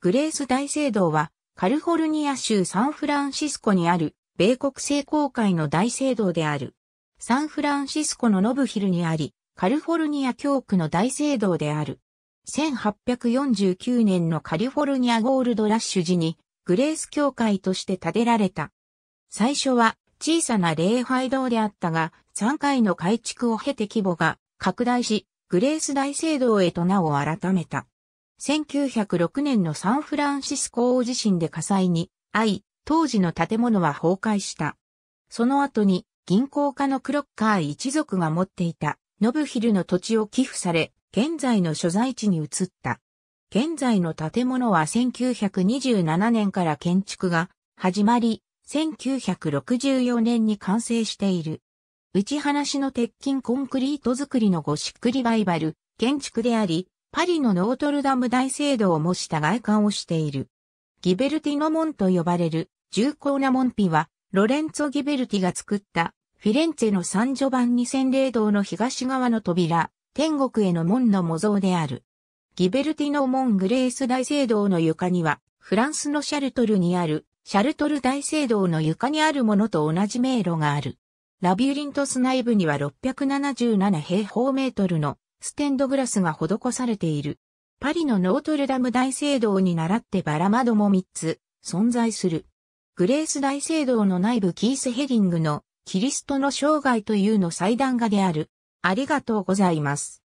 グレース大聖堂は、カルフォルニア州サンフランシスコにある、米国聖公会の大聖堂である。サンフランシスコのノブヒルにあり、カルフォルニア教区の大聖堂である。1849年のカリフォルニアゴールドラッシュ時に、グレース教会として建てられた。最初は小さな礼拝堂であったが、3回の改築を経て規模が拡大し、グレース大聖堂へと名を改めた。1906年のサンフランシスコ大地震で火災に遭い、当時の建物は崩壊した。その後に銀行家のクロッカー一族が持っていたノブヒルの土地を寄付され、現在の所在地に移った。現在の建物は1927年から建築が始まり、1964年に完成している。打ち放しの鉄筋コンクリート造りのゴシックリバイバル建築であり、パリのノートルダム大聖堂を模した外観をしている。ギベルティの門と呼ばれる重厚な門扉は、ロレンツォ・ギベルティが作ったフィレンツェの三女版二千霊堂の東側の扉、天国への門の模造である。ギベルティの門グレース大聖堂の床には、フランスのシャルトルにある、シャルトル大聖堂の床にあるものと同じ迷路がある。ラビュリントス内部には677平方メートルのステンドグラスが施されている。パリのノートルダム大聖堂に倣ってバラ窓も3つ存在する。グレース大聖堂の内部キースヘディングのキリストの生涯というの祭壇画である。ありがとうございます。